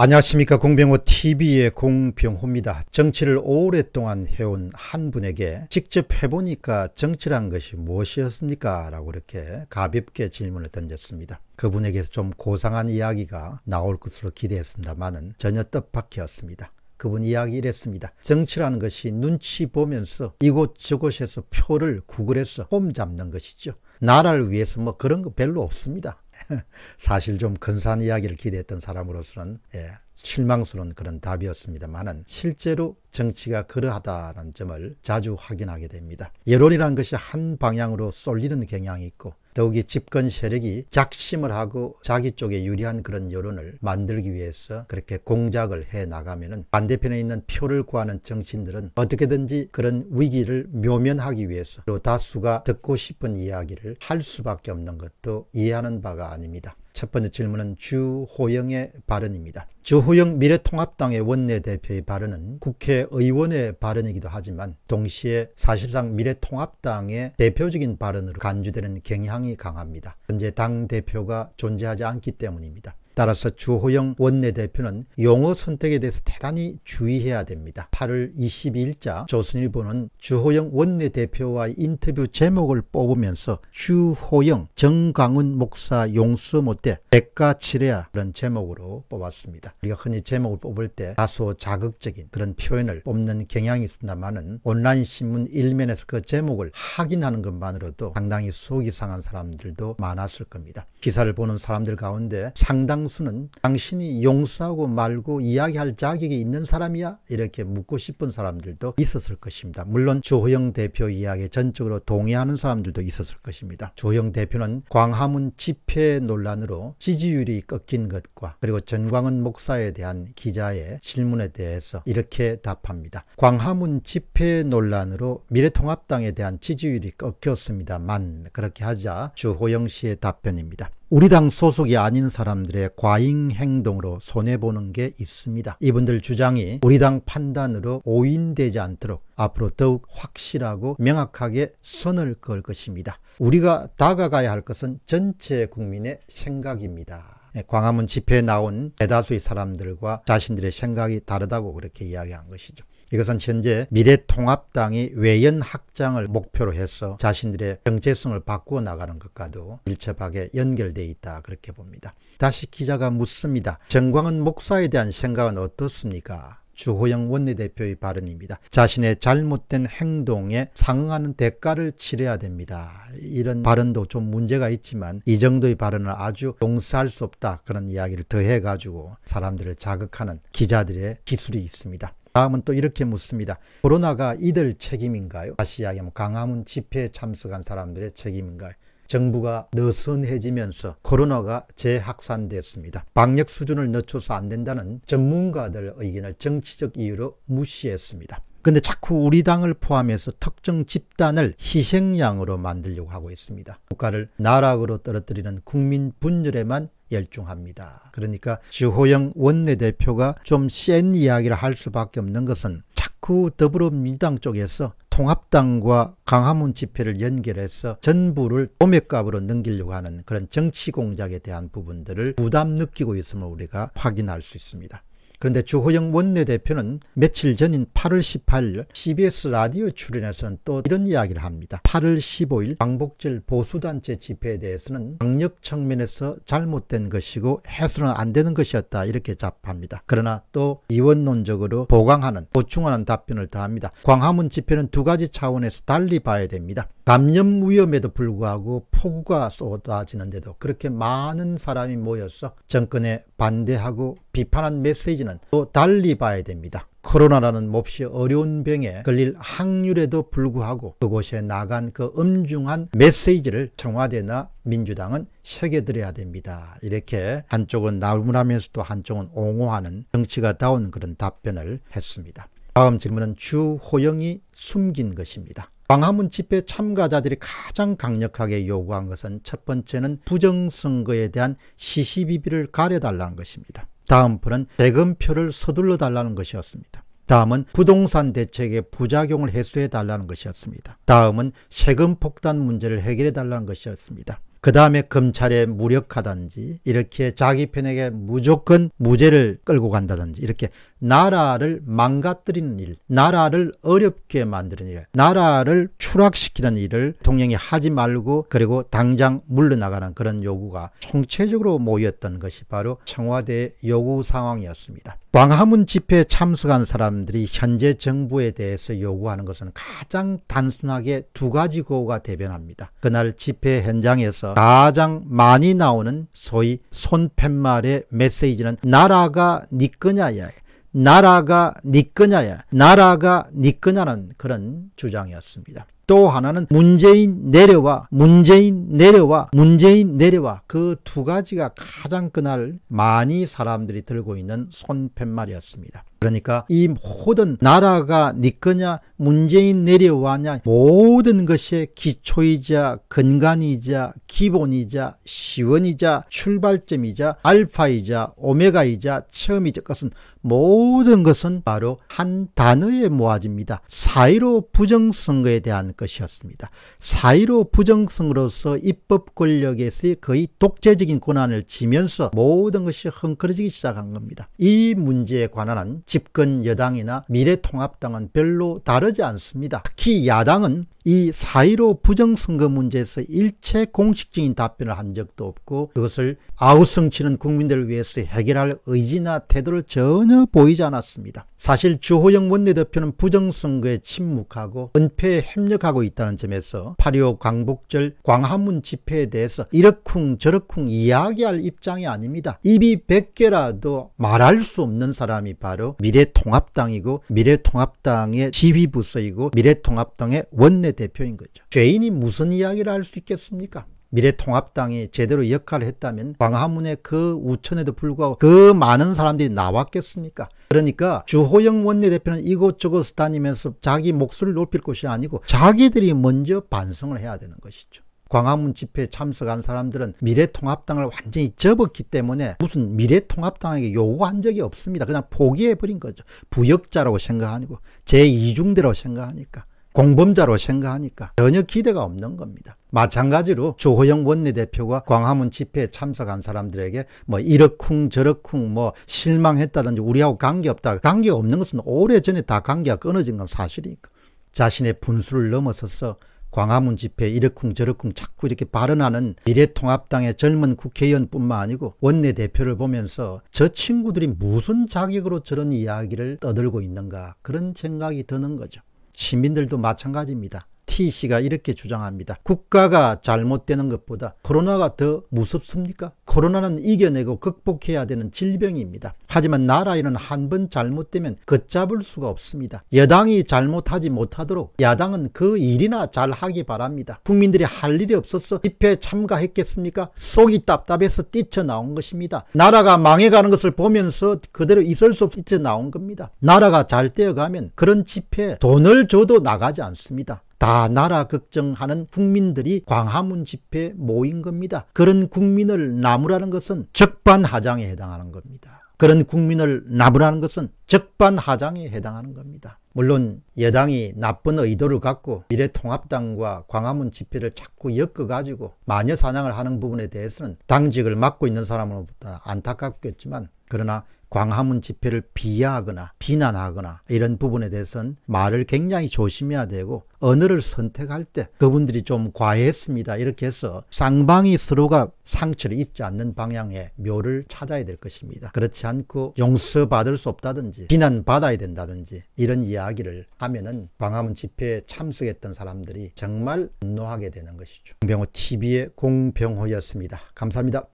안녕하십니까 공병호 TV의 공병호입니다. 정치를 오랫동안 해온 한 분에게 직접 해보니까 정치란 것이 무엇이었습니까? 라고 이렇게 가볍게 질문을 던졌습니다. 그분에게서 좀 고상한 이야기가 나올 것으로 기대했습니다만은 전혀 뜻밖이었습니다. 그분 이야기 이랬습니다. 정치라는 것이 눈치 보면서 이곳저곳에서 표를 구글해서 홈 잡는 것이죠. 나라를 위해서 뭐 그런 거 별로 없습니다. 사실 좀 근사한 이야기를 기대했던 사람으로서는 예, 실망스러운 그런 답이었습니다만은 실제로 정치가 그러하다는 점을 자주 확인하게 됩니다. 여론이란 것이 한 방향으로 쏠리는 경향이 있고 더욱이 집권 세력이 작심을 하고 자기 쪽에 유리한 그런 여론을 만들기 위해서 그렇게 공작을 해 나가면은 반대편에 있는 표를 구하는 정치인들은 어떻게든지 그런 위기를 묘면하기 위해서 다수가 듣고 싶은 이야기를 할 수밖에 없는 것도 이해하는 바가 아닙니다. 첫 번째 질문은 주호영의 발언입니다. 주호영 미래통합당의 원내대표의 발언은 국회의원의 발언이기도 하지만 동시에 사실상 미래통합당의 대표적인 발언으로 간주되는 경향이 강합니다. 현재 당대표가 존재하지 않기 때문입니다. 따라서 주호영 원내대표는 용어 선택에 대해서 대단히 주의해야 됩니다. 8월 22일자 조선일보는 주호영 원내대표와의 인터뷰 제목을 뽑으면서 주호영 정강훈 목사 용서 못해 백가 치레야 그런 제목으로 뽑았습니다. 우리가 흔히 제목을 뽑을 때 다소 자극적인 그런 표현을 뽑는 경향이 있습니다만은 온라인 신문 일면에서 그 제목을 확인하는 것만으로도 상당히 속이 상한 사람들도 많았을 겁니다. 기사를 보는 사람들 가운데 상당 장수는 당신이 용서하고 말고 이야기할 자격이 있는 사람이야? 이렇게 묻고 싶은 사람들도 있었을 것입니다. 물론 조호영 대표 이야기에 전적으로 동의하는 사람들도 있었을 것입니다. 조호영 대표는 광화문 집회 논란으로 지지율이 꺾인 것과 그리고 전광은 목사에 대한 기자의 질문에 대해서 이렇게 답합니다. 광화문 집회 논란으로 미래통합당에 대한 지지율이 꺾였습니다만 그렇게 하자 주호영 씨의 답변입니다. 우리 당 소속이 아닌 사람들의 과잉 행동으로 손해보는 게 있습니다. 이분들 주장이 우리 당 판단으로 오인되지 않도록 앞으로 더욱 확실하고 명확하게 선을 그을 것입니다. 우리가 다가가야 할 것은 전체 국민의 생각입니다. 예, 광화문 집회에 나온 대다수의 사람들과 자신들의 생각이 다르다고 그렇게 이야기한 것이죠. 이것은 현재 미래통합당이 외연 확장을 목표로 해서 자신들의 정체성을 바꾸어 나가는 것과도 밀접하게 연결돼 있다 그렇게 봅니다. 다시 기자가 묻습니다. 정광은 목사에 대한 생각은 어떻습니까? 주호영 원내대표의 발언입니다. 자신의 잘못된 행동에 상응하는 대가를 치려야 됩니다. 이런 발언도 좀 문제가 있지만 이 정도의 발언을 아주 용서할 수 없다 그런 이야기를 더해가지고 사람들을 자극하는 기자들의 기술이 있습니다. 다음은 또 이렇게 묻습니다. 코로나가 이들 책임인가요? 다시 이야기하면 뭐 강화문 집회에 참석한 사람들의 책임인가요? 정부가 느슨해지면서 코로나가 재확산됐습니다. 방역 수준을 늦춰서 안 된다는 전문가들 의견을 정치적 이유로 무시했습니다. 근데 자꾸 우리 당을 포함해서 특정 집단을 희생양으로 만들려고 하고 있습니다. 국가를 나락으로 떨어뜨리는 국민 분열에만 열중합니다. 그러니까 주호영 원내대표가 좀 센 이야기를 할 수밖에 없는 것은 자꾸 더불어민주당 쪽에서 통합당과 강화문 집회를 연결해서 전부를 도매값으로 넘기려고 하는 그런 정치 공작에 대한 부분들을 부담 느끼고 있음을 우리가 확인할 수 있습니다. 그런데 주호영 원내대표는 며칠 전인 8월 18일 CBS 라디오 출연에서는 또 이런 이야기를 합니다. 8월 15일 광복절 보수단체 집회에 대해서는 강력 측면에서 잘못된 것이고 해서는 안 되는 것이었다 이렇게 잡합니다. 그러나 또 이원론적으로 보강하는 보충하는 답변을 더합니다 광화문 집회는 두 가지 차원에서 달리 봐야 됩니다. 감염 위험에도 불구하고 폭우가 쏟아지는데도 그렇게 많은 사람이 모여서 정권에 반대하고 비판한 메시지는 또 달리 봐야 됩니다. 코로나라는 몹시 어려운 병에 걸릴 확률에도 불구하고 그곳에 나간 그 엄중한 메시지를 청와대나 민주당은 새겨들어야 됩니다. 이렇게 한쪽은 나무라면서도 한쪽은 옹호하는 정치가 다운 그런 답변을 했습니다. 다음 질문은 주호영이 숨긴 것입니다. 광화문 집회 참가자들이 가장 강력하게 요구한 것은 첫 번째는 부정선거에 대한 시시비비를 가려달라는 것입니다. 다음 표은 대금표를 서둘러 달라는 것이었습니다. 다음은 부동산 대책의 부작용을 해소해 달라는 것이었습니다. 다음은 세금 폭탄 문제를 해결해 달라는 것이었습니다. 그 다음에 검찰에 무력하든지 이렇게 자기 편에게 무조건 무죄를 끌고 간다든지 이렇게 나라를 망가뜨리는 일, 나라를 어렵게 만드는 일, 나라를 추락시키는 일을 통령이 하지 말고 그리고 당장 물러나가는 그런 요구가 총체적으로 모였던 것이 바로 청와대 요구 상황이었습니다. 광화문 집회에 참석한 사람들이 현재 정부에 대해서 요구하는 것은 가장 단순하게 두 가지 구호가 대변합니다. 그날 집회 현장에서 가장 많이 나오는 소위 손팻말의 메시지는 나라가 니 거냐야. 나라가 니 거냐야. 나라가 니 거냐는 그런 주장이었습니다. 또 하나는 문재인 내려와 문재인 내려와 문재인 내려와 그 두 가지가 가장 그날 많이 사람들이 들고 있는 손팻말이었습니다. 그러니까 이 모든 나라가 니네 거냐 문재인 내려와냐 모든 것의 기초이자 근간이자 기본이자 시원이자 출발점이자 알파이자 오메가이자 처음이자 것은 모든 것은 바로 한 단어에 모아집니다. 사이로 부정선거에 대한 것이었습니다. 사이로 부정성으로서 입법 권력에서의 거의 독재적인 권한을 지면서 모든 것이 헝클어지기 시작한 겁니다. 이 문제에 관한 집권 여당이나 미래통합당은 별로 다르지 않습니다. 특히 야당은 이4.15 부정선거 문제에서 일체 공식적인 답변을 한 적도 없고 그것을 아우성치는 국민들을 위해서 해결할 의지나 태도를 전혀 보이지 않았습니다. 사실 주호영 원내대표는 부정선거에 침묵하고 은폐에 협력하고 있다는 점에서 8.25 광복절 광화문 집회에 대해서 이렇쿵 저렇쿵 이야기할 입장이 아닙니다. 입이 100개라도 말할 수 없는 사람이 바로 미래통합당이고 미래통합당의 지휘부서이고 미래통합당의 원내 국민의 대표인 거죠. 죄인이 무슨 이야기를 할 수 있겠습니까? 미래통합당이 제대로 역할을 했다면 광화문의 그 우천에도 불구하고 그 많은 사람들이 나왔겠습니까? 그러니까 주호영 원내대표는 이곳저곳 다니면서 자기 목소리를 높일 것이 아니고 자기들이 먼저 반성을 해야 되는 것이죠. 광화문 집회에 참석한 사람들은 미래통합당을 완전히 접었기 때문에 무슨 미래통합당에게 요구한 적이 없습니다. 그냥 포기해버린 거죠. 부역자라고 생각하고 니 제2중대라고 생각하니까. 공범자로 생각하니까 전혀 기대가 없는 겁니다. 마찬가지로 주호영 원내대표가 광화문 집회에 참석한 사람들에게 뭐 이러쿵 저러쿵 뭐 실망했다든지 우리하고 관계없다. 관계없는 것은 오래전에 다 관계가 끊어진 건 사실이니까. 자신의 분수를 넘어서서 광화문 집회 이러쿵 저러쿵 자꾸 이렇게 발언하는 미래통합당의 젊은 국회의원뿐만 아니고 원내대표를 보면서 저 친구들이 무슨 자격으로 저런 이야기를 떠들고 있는가 그런 생각이 드는 거죠. 시민들도 마찬가지입니다. 씨가 이렇게 주장합니다. 국가가 잘못되는 것보다 코로나가 더 무섭습니까? 코로나는 이겨내고 극복해야 되는 질병입니다. 하지만 나라에는 한 번 잘못되면 걷잡을 수가 없습니다. 여당이 잘못하지 못하도록 야당은 그 일이나 잘하기 바랍니다. 국민들이 할 일이 없어서 집회에 참가했겠습니까? 속이 답답해서 뛰쳐나온 것입니다. 나라가 망해가는 것을 보면서 그대로 있을 수 없이 뛰쳐나온 겁니다. 나라가 잘 되어가면 그런 집회에 돈을 줘도 나가지 않습니다. 다 나라 걱정하는 국민들이 광화문 집회에 모인 겁니다. 그런 국민을 나무라는 것은 적반하장에 해당하는 겁니다. 그런 국민을 나무라는 것은 적반하장에 해당하는 겁니다. 물론 여당이 나쁜 의도를 갖고 미래통합당과 광화문 집회를 자꾸 엮어가지고 마녀사냥을 하는 부분에 대해서는 당직을 맡고 있는 사람으로부터 안타깝겠지만 그러나 광화문 집회를 비하하거나 비난하거나 이런 부분에 대해서는 말을 굉장히 조심해야 되고 언어를 선택할 때 그분들이 좀 과했습니다. 이렇게 해서 쌍방이 서로가 상처를 입지 않는 방향의 묘를 찾아야 될 것입니다. 그렇지 않고 용서받을 수 없다든지 비난받아야 된다든지 이런 이야기를 하면은 광화문 집회에 참석했던 사람들이 정말 분노하게 되는 것이죠. 공병호 TV의 공병호였습니다. 감사합니다.